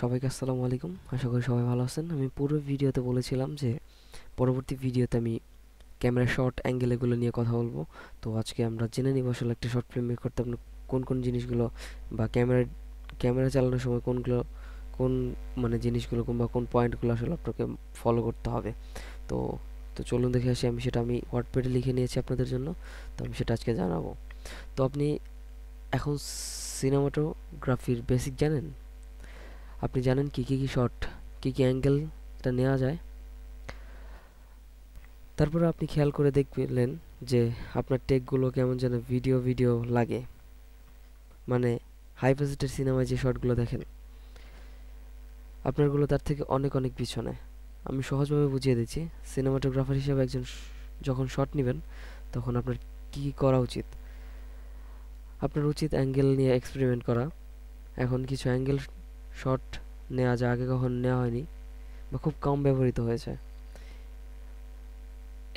সবাইকে আসসালামু আলাইকুম আশা করি সবাই ভালো আছেন আমি পুরো ভিডিওতে বলেছিলাম যে পরবর্তী ভিডিওতে আমি ক্যামেরা শর্ট অ্যাঙ্গেল এগুলো নিয়ে কথা বলবো তো আজকে আমরা জেনে নিব আসলে একটা শর্ট ফিল্ম করতে আপনি কোন কোন জিনিসগুলো বা ক্যামেরা ক্যামেরা চালানোর সময় কোনগুলো কোন মানে জিনিসগুলো কিংবা কোন পয়েন্টগুলো আসলে আপনাকে ফলো করতে হবে তো তো চলুন দেখে আসি আমি সেটা আমি হোয়াটপ্যাডে লিখে নিয়েছি আপনাদের জন্য তো আমি সেটা আজকে জানাবো তো আপনি এখন সিনেমাটোগ্রাফির বেসিক জানেন আপনি জানেন কি কি শট কি কি অ্যাঙ্গেল এটা নেওয়া যায় তারপরে আপনি খেয়াল করে দেখলেন যে আপনার টেকগুলো কেমন যেন ভিডিও ভিডিও লাগে মানে হাই বাজেটের সিনেমায় যে শটগুলো দেখেন আপনারগুলো তার থেকে অনেক অনেক পিছনে আমি সহজভাবে বুঝিয়ে দিচ্ছি সিনেমাটোগ্রাফার হিসেবে একজন যখন শট নেবেন তখন আপনার কী কী করা উচিত আপনার উচিত অ্যাঙ্গেল নিয়ে এক্সপেরিমেন্ট করা এখন কিছু অ্যাঙ্গেল শট নেওয়া যা আগে কখনো নেওয়া হয়নি বা খুব কম ব্যবহৃত হয়েছে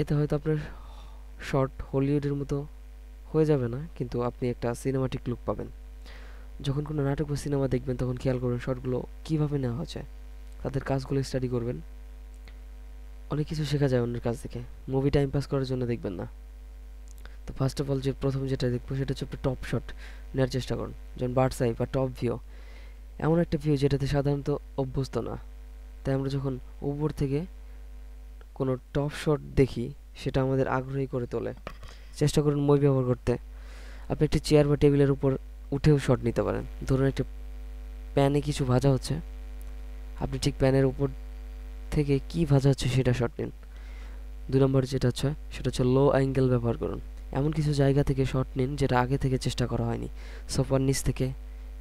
এতে হয়তো আপনার শর্ট হলিউডের মতো হয়ে যাবে না কিন্তু আপনি একটা সিনেমাটিক লুক পাবেন যখন কোনো নাটক বা সিনেমা দেখবেন তখন খেয়াল করবেন শর্টগুলো কীভাবে নেওয়া হয়েছে তাদের কাজগুলো স্টাডি করবেন অনেক কিছু শেখা যায় অন্যের কাছ থেকে মুভি টাইম পাস করার জন্য দেখবেন না তো ফার্স্ট অফ অল যে প্রথম যেটা দেখবো সেটা হচ্ছে একটা টপ শট নেওয়ার চেষ্টা করুন যেমন বার্ডসাই বা টপ ভিউ এমন একটা ভিউ যেটাতে সাধারণত অভ্যস্ত না তাই আমরা যখন উপর থেকে কোনো টপ শট দেখি সেটা আমাদের আগ্রহী করে তোলে চেষ্টা করুন মই ব্যবহার করতে আপনি একটি চেয়ার বা টেবিলের উপর উঠেও শট নিতে পারেন ধরুন একটা প্যানে কিছু ভাজা হচ্ছে আপনি ঠিক প্যানের উপর থেকে কি ভাজা হচ্ছে সেটা শট নিন দু নম্বর যেটা হচ্ছে সেটা হচ্ছে লো অ্যাঙ্গেল ব্যবহার করুন এমন কিছু জায়গা থেকে শট নিন যেটা আগে থেকে চেষ্টা করা হয়নি সোফার নিচ থেকে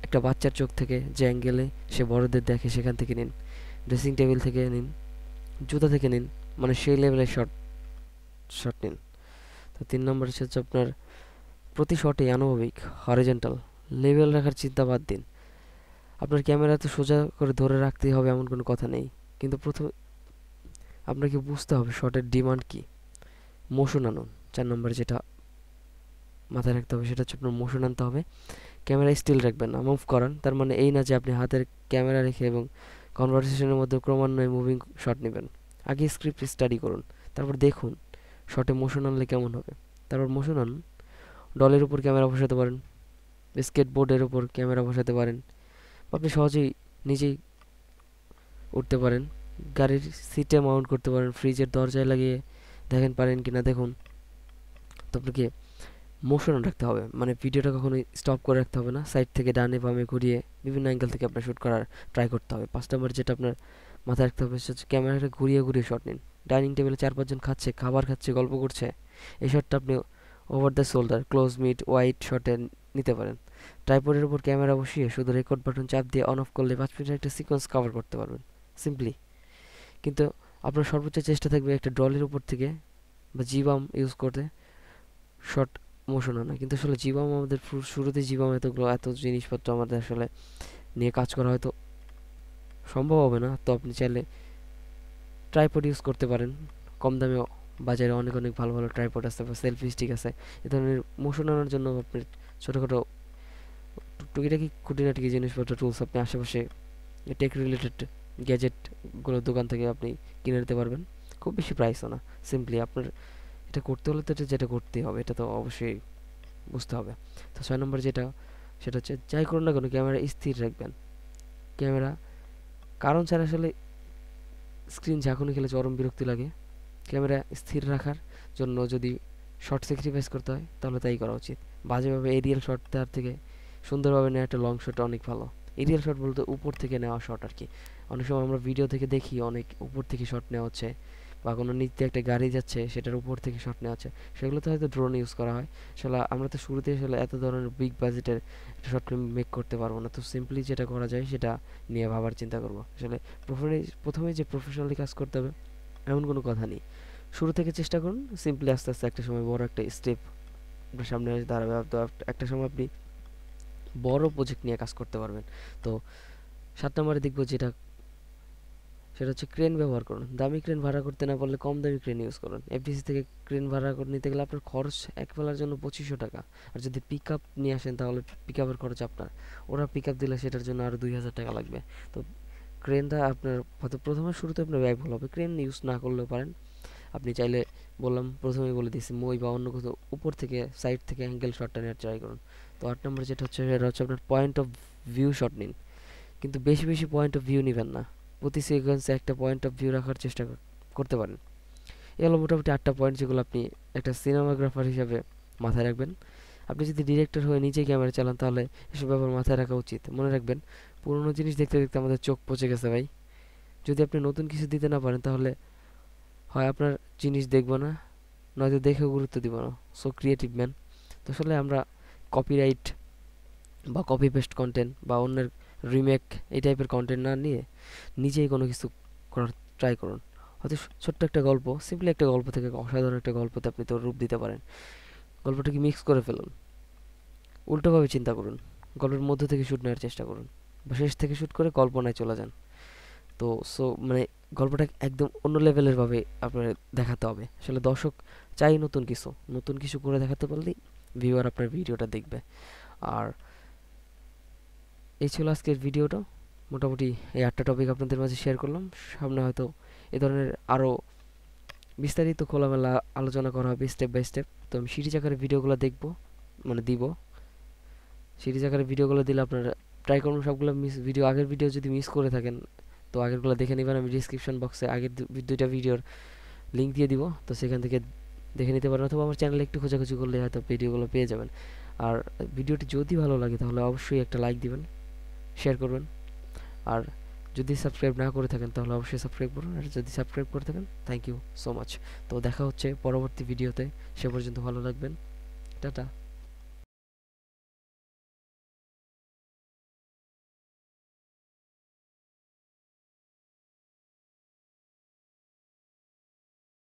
একটা বাচ্চার চোখ থেকে যে অ্যাঙ্গেলে সে বড়দের দেখে সেখান থেকে নিন ড্রেসিং টেবিল থেকে নিন জুতা থেকে নিন মানে সেই লেভেলের শট শট নিন তো তিন নম্বর হচ্ছে আপনার প্রতি শটে আনুভবিক হরিজেন্টাল লেভেল রাখার চিন্তা বাদ দিন আপনার ক্যামেরা তো সোজা করে ধরে রাখতেই হবে এমন কোনো কথা নেই কিন্তু প্রথম আপনাকে বুঝতে হবে শটের ডিমান্ড কী মোশন আনুন চার নম্বরে যেটা মাথায় রাখতে হবে সেটা হচ্ছে আপনার মোশন আনতে হবে ক্যামেরা স্টিল রাখবেন না মুভ করান তার মানে এই না যে আপনি হাতের ক্যামেরা রেখে এবং কনভারসেশনের মধ্যে ক্রমান্বয়ে মুভিং শট নেবেন আগে স্ক্রিপ্ট স্টাডি করুন তারপর দেখুন শটে মোশন আনলে কেমন হবে তারপর মোশন আন ডলের উপর ক্যামেরা বসাতে পারেন স্কেটবোর্ডের উপর ক্যামেরা বসাতে পারেন আপনি সহজেই নিজেই উঠতে পারেন গাড়ির সিটে মাউন্ট করতে পারেন ফ্রিজের দরজায় লাগিয়ে দেখেন পারেন কি না দেখুন তো আপনাকে মোশন রাখতে হবে মানে ভিডিওটা কখনোই স্টপ করে রাখতে হবে না সাইড থেকে ডানে বামে ঘুরিয়ে বিভিন্ন অ্যাঙ্গেল থেকে আপনার শ্যুট করার ট্রাই করতে হবে পাঁচ নম্বর যেটা আপনার মাথায় রাখতে হবে সেটা ক্যামেরাটা ঘুরিয়ে ঘুরিয়ে শট নিন ডাইনিং টেবিলে চার পাঁচজন খাচ্ছে খাবার খাচ্ছে গল্প করছে এই শটটা আপনি over the shoulder close mid wide শটে নিতে পারেন ট্রাইপডের উপর ক্যামেরা বসিয়ে শুধু রেকর্ড বাটন চাপ দিয়ে অন অফ করলে পাঁচ মিনিটের একটা সিকোয়েন্স কভার করতে পারবেন সিম্পলি কিন্তু আপনার সর্বোচ্চ চেষ্টা থাকবে একটা ডলের উপর থেকে বা জিবাম ইউজ করতে শর্ট মোশন না কিন্তু আসলে জীবাম আমাদের শুরুতে জীবাম এতগুলো এত জিনিসপত্র আমাদের আসলে নিয়ে কাজ করা হয়তো সম্ভব হবে না তো আপনি চাইলে ট্রাইপড ইউজ করতে পারেন কম দামে বাজারে অনেক অনেক ভালো ভালো ট্রাইপড আছে বা সেলফি স্টিক আছে এ ধরনের মোশন আনার জন্য আপনি ছোটোখাটো টুকিটাকি খুঁটিনাটি জিনিসপত্র টুলস আপনি আশেপাশে টেক রিলেটেড গ্যাজেটগুলো দোকান থেকে আপনি কিনে নিতে পারবেন খুব বেশি প্রাইসও না সিম্পলি আপনার এটা করতে হলে তো যেটা করতে হবে এটা তো অবশ্যই বুঝতে হবে তো ছয় নম্বর যেটা সেটা হচ্ছে যাই করুন না কেন ক্যামেরা স্থির রাখবেন ক্যামেরা কারণ ছাড়া আসলে স্ক্রিন ঝাঁকুনি খেলে চরম বিরক্তি লাগে ক্যামেরা স্থির রাখার জন্য যদি শর্ট স্যাক্রিফাইস করতে হয় তাহলে তাই করা উচিত বাজেভাবে এরিয়াল শর্ট তার থেকে সুন্দরভাবে নেওয়া একটা লং শট অনেক ভালো এরিয়াল শট বলতে উপর থেকে নেওয়া শট আর কি অনেক সময় আমরা ভিডিও থেকে দেখি অনেক উপর থেকে শট নেওয়া হচ্ছে বা কোনো নিচ একটা গাড়ি যাচ্ছে সেটার উপর থেকে শট নেওয়া আছে সেগুলোতে হয়তো ড্রোন ইউজ করা হয় আসলে আমরা তো শুরুতে আসলে এত ধরনের বিগ বাজেটের শর্ট ফিল্ম মেক করতে পারবো না তো সিম্পলি যেটা করা যায় সেটা নিয়ে ভাবার চিন্তা করবো আসলে প্রথমে যে প্রফেশনালি কাজ করতে হবে এমন কোনো কথা নেই শুরু থেকে চেষ্টা করুন সিম্পলি আস্তে আস্তে একটা সময় বড় একটা স্টেপ আপনার সামনে এসে দাঁড়াবে একটা সময় আপনি বড় প্রজেক্ট নিয়ে কাজ করতে পারবেন তো সাত নম্বরে দেখবো যেটা সেটা হচ্ছে ক্রেন ব্যবহার করুন দামি ক্রেন ভাড়া করতে না পারলে কম দামি ক্রেন ইউজ করুন এফডিসি থেকে ক্রেন ভাড়া করে নিতে গেলে আপনার খরচ একবেলার জন্য পঁচিশশো টাকা আর যদি পিক আপ নিয়ে আসেন তাহলে পিক আপের খরচ আপনার ওরা পিক আপ দিলে সেটার জন্য আরও দুই হাজার টাকা লাগবে তো ক্রেনটা আপনার হয়তো প্রথমে শুরুতে আপনার ব্যয়বহুল হবে ক্রেন ইউজ না করলেও পারেন আপনি চাইলে বললাম প্রথমেই বলে দিয়েছি মই বা অন্য কোথাও উপর থেকে সাইড থেকে অ্যাঙ্গেল শটটা নেওয়ার ট্রাই করুন তো আট নম্বর যেটা হচ্ছে সেটা হচ্ছে আপনার পয়েন্ট অফ ভিউ শট নিন কিন্তু বেশি বেশি পয়েন্ট অফ ভিউ নেবেন না প্রতি সিকোয়েন্সে একটা পয়েন্ট অফ ভিউ রাখার চেষ্টা করতে পারেন এগুলো মোটামুটি আটটা পয়েন্ট যেগুলো আপনি একটা সিনেমাগ্রাফার হিসাবে মাথায় রাখবেন আপনি যদি ডিরেক্টর হয়ে নিজে ক্যামেরা চালান তাহলে এসব ব্যাপার মাথায় রাখা উচিত মনে রাখবেন পুরনো জিনিস দেখতে দেখতে আমাদের চোখ পচে গেছে ভাই যদি আপনি নতুন কিছু দিতে না পারেন তাহলে হয় আপনার জিনিস দেখবো না নয়তো দেখেও গুরুত্ব দিব না সো ক্রিয়েটিভ ম্যান তো আসলে আমরা কপিরাইট বা কপি পেস্ট কন্টেন্ট বা অন্যের রিমেক এই টাইপের কন্টেন্ট না নিয়ে নিজেই কোনো কিছু করার ট্রাই করুন হয়তো ছোট্ট একটা গল্প সিম্পলি একটা গল্প থেকে অসাধারণ একটা গল্পতে আপনি তো রূপ দিতে পারেন গল্পটাকে মিক্স করে ফেলুন উল্টোভাবে চিন্তা করুন গল্পের মধ্য থেকে শ্যুট নেওয়ার চেষ্টা করুন বা শেষ থেকে শ্যুট করে কল্পনায় চলে যান তো সো মানে গল্পটা একদম অন্য লেভেলের ভাবে আপনার দেখাতে হবে আসলে দর্শক চাই নতুন কিছু নতুন কিছু করে দেখাতে পারলেই ভিউয়ার আপনার ভিডিওটা দেখবে আর এই ছিল আজকের ভিডিওটা মোটামুটি এই আটটা টপিক আপনাদের মাঝে শেয়ার করলাম সামনে হয়তো এ ধরনের আরও বিস্তারিত খোলামেলা আলোচনা করা হবে স্টেপ বাই স্টেপ তো আমি সিরিজ চাকারের ভিডিওগুলো দেখব মানে দিব সিরিজ চাকারের ভিডিওগুলো দিলে আপনারা ট্রাই করুন সবগুলো মিস ভিডিও আগের ভিডিও যদি মিস করে থাকেন তো আগেরগুলো দেখে নেবেন আমি ডিসক্রিপশন বক্সে আগের দুইটা ভিডিওর লিঙ্ক দিয়ে দিব তো সেখান থেকে দেখে নিতে পারেন অথবা আমার চ্যানেলে একটু খোঁজাখুঁজি করলে হয়তো ভিডিওগুলো পেয়ে যাবেন আর ভিডিওটি যদি ভালো লাগে তাহলে অবশ্যই একটা লাইক দিবেন শেয়ার করবেন আর যদি সাবস্ক্রাইব না করে থাকেন তাহলে অবশ্যই সাবস্ক্রাইব করুন আর যদি সাবস্ক্রাইব করে থাকেন থ্যাংক ইউ সো মাচ তো দেখা হচ্ছে পরবর্তী ভিডিওতে সে পর্যন্ত ভালো লাগবেন টাটা